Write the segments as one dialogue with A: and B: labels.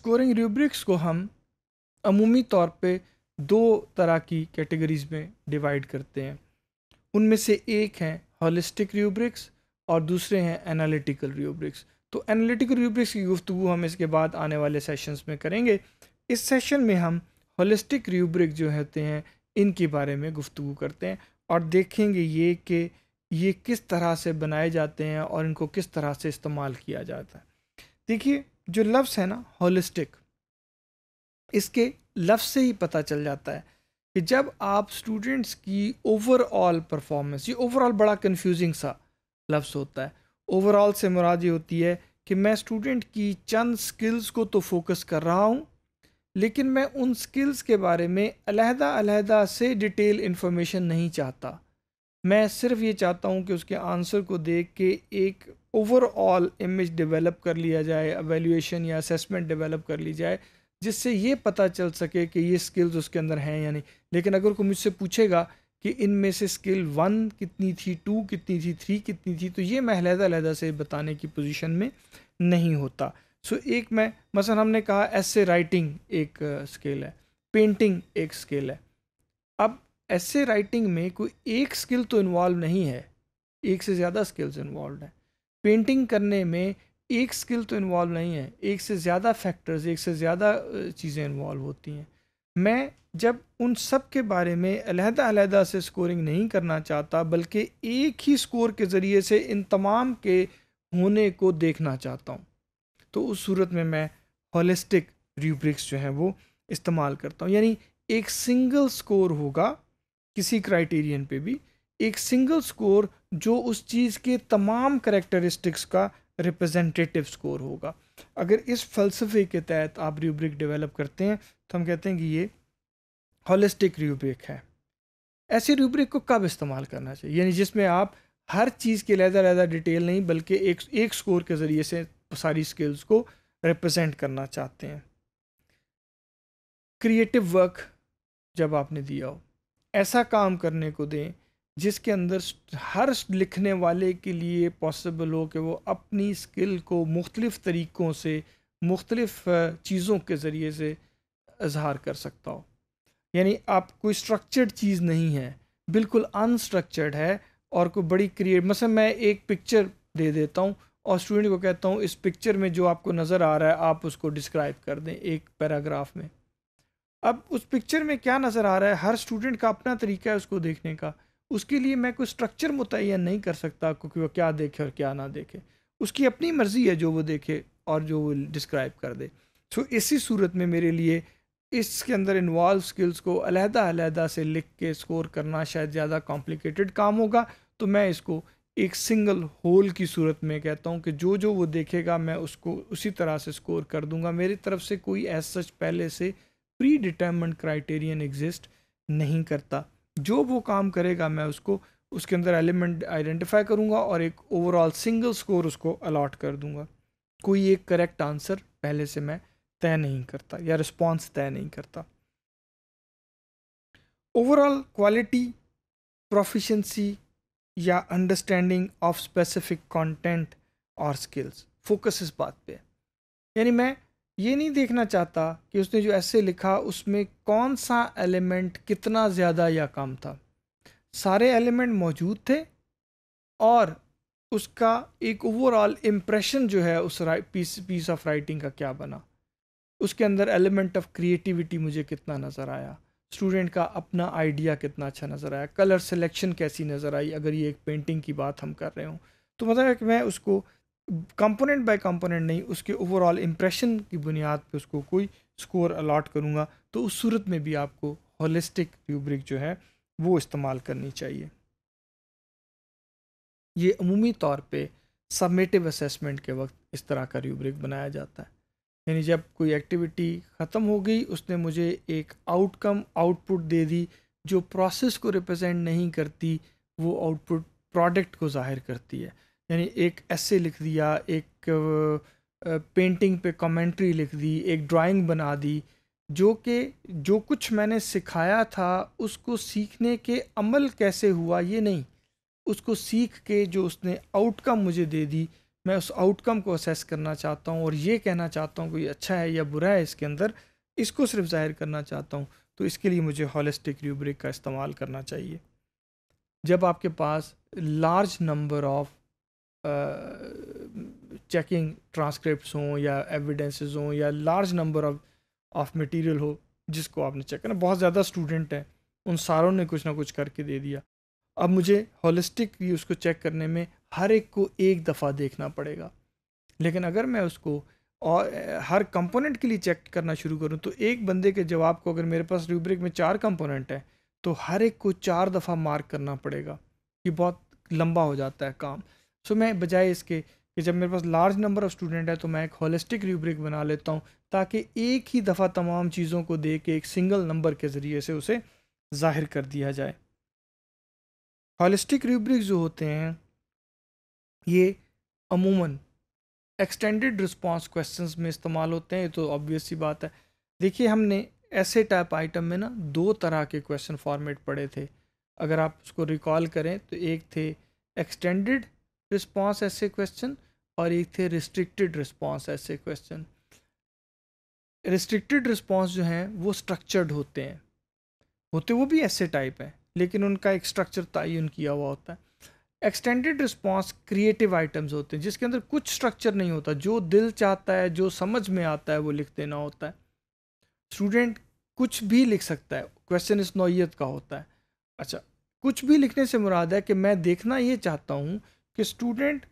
A: scoring rubrics को हम अमूमी तौर पे दो तरह की कैटेगरीज में डिवाइड करते हैं उनमें से एक हैं हॉलिस्टिक रूब्रिक्स और दूसरे हैं एनालिटिकल रूब्रिक्स तो एनालिटिकल रूब्रिक्स की गुफ्तु हम इसके बाद आने वाले सेशंस में करेंगे इस सेशन में हम होलिस्टिक रूब्रिक जो होते हैं इनके बारे में गुफ्तु करते हैं और देखेंगे ये कि ये किस तरह से बनाए जाते हैं और इनको किस तरह से इस्तेमाल किया जाता है देखिए जो लफ्स है ना होलिस्टिक इसके लफ्स से ही पता चल जाता है कि जब आप स्टूडेंट्स की ओवरऑल परफॉर्मेंस ये ओवरऑल बड़ा कन्फ्यूजिंग सा लफ्स होता है ओवरऑल से मुराद ये होती है कि मैं स्टूडेंट की चंद स्किल्स को तो फोकस कर रहा हूँ लेकिन मैं उन स्किल्स के बारे में अलहदा अलहदा से डिटेल इन्फॉर्मेशन नहीं चाहता मैं सिर्फ ये चाहता हूँ कि उसके आंसर को देख के एक ओवरऑल इमेज डेवलप कर लिया जाए एवेल्यूएशन या असेसमेंट डेवलप कर ली जाए जिससे ये पता चल सके कि ये स्किल्स उसके अंदर हैं या नहीं लेकिन अगर कोई मुझसे पूछेगा कि इनमें से स्किल वन कितनी थी टू कितनी थी थ्री कितनी थी तो ये मैं लहदा से बताने की पोजीशन में नहीं होता सो so, एक मैं मसल हमने कहा ऐसे राइटिंग एक स्किल है पेंटिंग एक स्किल है अब ऐसे राइटिंग में कोई एक स्किल तो इन्वॉल्व नहीं है एक से ज़्यादा स्किल्स इन्वॉल्व हैं पेंटिंग करने में एक स्किल तो इन्वॉल्व नहीं है एक से ज़्यादा फैक्टर्स एक से ज़्यादा चीज़ें इन्वॉल्व होती हैं मैं जब उन सब के बारे में अलहदा अलहदा से स्कोरिंग नहीं करना चाहता बल्कि एक ही स्कोर के ज़रिए से इन तमाम के होने को देखना चाहता हूँ तो उस सूरत में मैं हॉलिस्टिक रूब्रिक्स जो हैं वो इस्तेमाल करता हूँ यानी एक सिंगल स्कोर होगा किसी क्राइटेरियन पे भी एक सिंगल स्कोर जो उस चीज़ के तमाम करेक्टरिस्टिक्स का रिप्रेजेंटेटिव स्कोर होगा अगर इस फलसफे के तहत आप रूब्रिक डेवलप करते हैं तो हम कहते हैं कि ये हॉलिस्टिक रूब्रिक है ऐसे रूब्रिक को कब इस्तेमाल करना चाहिए यानी जिसमें आप हर चीज़ के लहदा लहदा डिटेल नहीं बल्कि एक एक स्कोर के ज़रिए से सारी स्किल्स को रिप्रेजेंट करना चाहते हैं क्रिएटिव वर्क जब आपने दिया हो ऐसा काम करने को दें जिसके अंदर हर लिखने वाले के लिए पॉसिबल हो कि वो अपनी स्किल को मुख्तलिफ़ तरीक़ों से मुख्तलिफ़ चीज़ों के ज़रिए से इजहार कर सकता हो यानी आप कोई स्ट्रक्चर्ड चीज़ नहीं है बिल्कुल अनस्ट्रक्चर्ड है और कोई बड़ी क्रिएट मतलब मैं एक पिक्चर दे देता हूँ और स्टूडेंट को कहता हूँ इस पिक्चर में जो आपको नज़र आ रहा है आप उसको डिस्क्राइब कर दें एक पैराग्राफ में अब उस पिक्चर में क्या नज़र आ रहा है हर स्टूडेंट का अपना तरीका है उसको देखने का उसके लिए मैं कोई स्ट्रक्चर मुतन नहीं कर सकता क्योंकि वो क्या देखे और क्या ना देखे उसकी अपनी मर्ज़ी है जो वो देखे और जो वो डिस्क्राइब कर दे सो तो इसी सूरत में मेरे लिए इसके अंदर इन्वॉल्व स्किल्स को अलहदा अलहदा से लिख के स्कोर करना शायद ज़्यादा कॉम्प्लिकेटेड काम होगा तो मैं इसको एक सिंगल होल की सूरत में कहता हूँ कि जो जो वो देखेगा मैं उसको उसी तरह से स्कोर कर दूंगा मेरी तरफ से कोई एज सच पहले से प्री डिटर्मेंट क्राइटेरियन एग्जिस्ट नहीं करता जो वो काम करेगा मैं उसको उसके अंदर एलिमेंट आइडेंटिफाई करूँगा और एक ओवरऑल सिंगल स्कोर उसको अलाट कर दूँगा कोई एक करेक्ट आंसर पहले से मैं तय नहीं करता या रिस्पॉन्स तय नहीं करता ओवरऑल क्वालिटी प्रोफिशेंसी या अंडरस्टैंडिंग ऑफ स्पेसिफिक कंटेंट और स्किल्स फोकस इस बात पे यानी मैं ये नहीं देखना चाहता कि उसने जो ऐसे लिखा उसमें कौन सा एलिमेंट कितना ज़्यादा या कम था सारे एलिमेंट मौजूद थे और उसका एक ओवरऑल इम्प्रेशन जो है उस पीस पीस ऑफ राइटिंग का क्या बना उसके अंदर एलिमेंट ऑफ क्रिएटिविटी मुझे कितना नज़र आया स्टूडेंट का अपना आइडिया कितना अच्छा नज़र आया कलर सिलेक्शन कैसी नज़र आई अगर ये एक पेंटिंग की बात हम कर रहे हों तो मतलब कि मैं उसको कंपोनेंट बाय कंपोनेंट नहीं उसके ओवरऑल इम्प्रेशन की बुनियाद पे उसको कोई स्कोर अलाट करूँगा तो उस सूरत में भी आपको होलिस्टिक रूब्रिक जो है वो इस्तेमाल करनी चाहिए ये अमूमी तौर पे सबमेटिव असेसमेंट के वक्त इस तरह का रूब्रिक बनाया जाता है यानी जब कोई एक्टिविटी ख़त्म हो गई उसने मुझे एक आउटकम आउटपुट दे दी जो प्रोसेस को रिप्रेजेंट नहीं करती वो आउटपुट प्रोडक्ट को जाहिर करती है यानी एक ऐसे लिख दिया एक पेंटिंग पे कमेंट्री लिख दी एक ड्राइंग बना दी जो कि जो कुछ मैंने सिखाया था उसको सीखने के अमल कैसे हुआ ये नहीं उसको सीख के जो उसने आउटकम मुझे दे दी मैं उस आउटकम को असेस करना चाहता हूँ और ये कहना चाहता हूँ कि अच्छा है या बुरा है इसके अंदर इसको सिर्फ जाहिर करना चाहता हूँ तो इसके लिए मुझे हॉलिस्टिक रूब्रिक का इस्तेमाल करना चाहिए जब आपके पास large number of checking transcript हों या एविडेंसेस हों या large number of of material हो जिसको आपने चेक करना बहुत ज़्यादा स्टूडेंट हैं उन सारों ने कुछ ना कुछ करके दे दिया अब मुझे होलिस्टिकली उसको चेक करने में हर एक को एक दफ़ा देखना पड़ेगा लेकिन अगर मैं उसको और हर कंपोनेंट के लिए चेक करना शुरू करूं तो एक बंदे के जवाब को अगर मेरे पास रूब्रिक में चार कंपोनेंट हैं तो हर एक को चार दफ़ा मार्क करना पड़ेगा कि बहुत लंबा हो जाता है काम सो मैं बजाय इसके कि जब मेरे पास लार्ज नंबर ऑफ स्टूडेंट है तो मैं एक होलिस्टिक रूब्रिक बना लेता हूँ ताकि एक ही दफ़ा तमाम चीज़ों को दे के एक सिंगल नंबर के ज़रिए से उसे ज़ाहिर कर दिया जाए होलिस्टिक रूब्रिक जो होते हैं ये अमूमन एक्सटेंडेड रिस्पांस क्वेश्चंस में इस्तेमाल होते हैं ये तो ऑब्वियस सी बात है देखिए हमने ऐसे टाइप आइटम में ना दो तरह के क्वेश्चन फॉर्मेट पढ़े थे अगर आप उसको रिकॉल करें तो एक थे एक्सटेंडेड रिस्पॉन्स ऐसे क्वेश्चन और एक थे रिस्ट्रिक्टेड रिस्पॉन्स ऐसे क्वेश्चन रिस्ट्रिक्टेड रिस्पॉन्स जो हैं वो स्ट्रक्चर्ड होते हैं होते वो भी ऐसे टाइप हैं लेकिन उनका एक स्ट्रक्चर तयन किया हुआ होता है एक्सटेंडेड रिस्पॉन्स क्रिएटिव आइटम्स होते हैं जिसके अंदर कुछ स्ट्रक्चर नहीं होता जो दिल चाहता है जो समझ में आता है वो लिख देना होता है स्टूडेंट कुछ भी लिख सकता है क्वेश्चन इस नौीयत का होता है अच्छा कुछ भी लिखने से मुराद है कि मैं देखना ये चाहता हूँ कि स्टूडेंट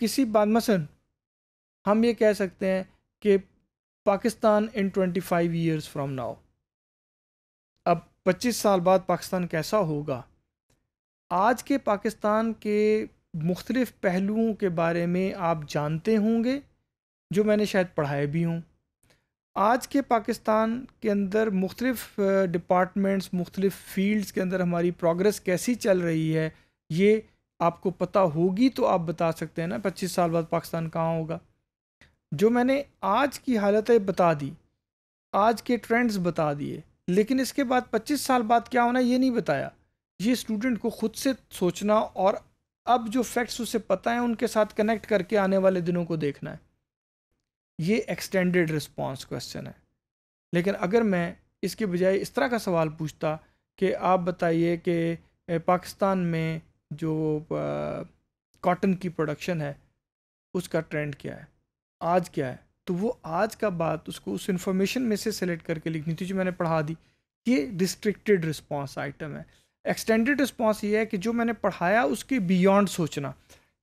A: किसी बाद मसन हम ये कह सकते हैं कि Pakistan in twenty five years from now अब पच्चीस साल बाद पाकिस्तान कैसा होगा आज के पाकिस्तान के मुख्तलिफ पहलुओं के बारे में आप जानते होंगे जो मैंने शायद पढ़ाए भी हूँ आज के पाकिस्तान के अंदर मुख्तलिफ डिपार्टमेंट्स uh, मुख्तलिफ फील्ड्स के अंदर हमारी प्रोग्रेस कैसी चल रही है ये आपको पता होगी तो आप बता सकते हैं ना पच्चीस साल बाद पाकिस्तान कहाँ होगा जो मैंने आज की हालतें बता दी आज के ट्रेंड्स बता दिए लेकिन इसके बाद 25 साल बाद क्या होना ये नहीं बताया ये स्टूडेंट को खुद से सोचना और अब जो फैक्ट्स उसे पता है उनके साथ कनेक्ट करके आने वाले दिनों को देखना है ये एक्सटेंडेड रिस्पॉन्स क्वेश्चन है लेकिन अगर मैं इसके बजाय इस तरह का सवाल पूछता कि आप बताइए कि पाकिस्तान में जो कॉटन की प्रोडक्शन है उसका ट्रेंड क्या है आज क्या है तो वो आज का बात उसको उस इन्फॉर्मेशन में से सेलेक्ट करके लिखनी थी जो मैंने पढ़ा दी ये रिस्ट्रिक्टेड रिस्पॉन्स आइटम है एक्सटेंडेड रिस्पॉन्स ये है कि जो मैंने पढ़ाया उसके बियॉन्ड सोचना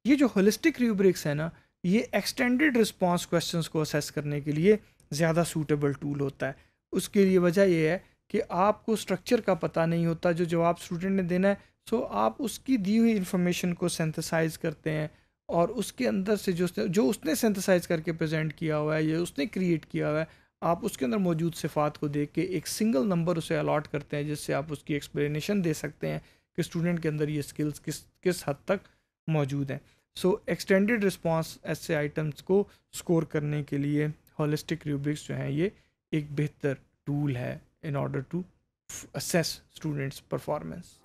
A: ये जो होलिस्टिक रूब्रिक्स है ना ये एक्सटेंडेड रिस्पॉन्स क्वेश्चन को असेस करने के लिए ज़्यादा सूटेबल टूल होता है उसके लिए वजह यह है कि आपको स्ट्रक्चर का पता नहीं होता जो जवाब स्टूडेंट ने देना है सो तो आप उसकी दी हुई इन्फॉर्मेशन को सेंथिसाइज करते हैं और उसके अंदर से जो उसने जो उसने सेंथिसाइज करके प्रेजेंट किया हुआ है या उसने क्रिएट किया हुआ है आप उसके अंदर मौजूद सिफात को देख के एक सिंगल नंबर उसे अलाट करते हैं जिससे आप उसकी एक्सप्लेनेशन दे सकते हैं कि स्टूडेंट के अंदर ये स्किल्स किस किस हद तक मौजूद हैं सो एक्सटेंडेड रिस्पॉन्स ऐसे आइटम्स को स्कोर करने के लिए हॉलिस्टिक रूब्रिक्स जो हैं ये एक बेहतर टूल है in order to assess students performance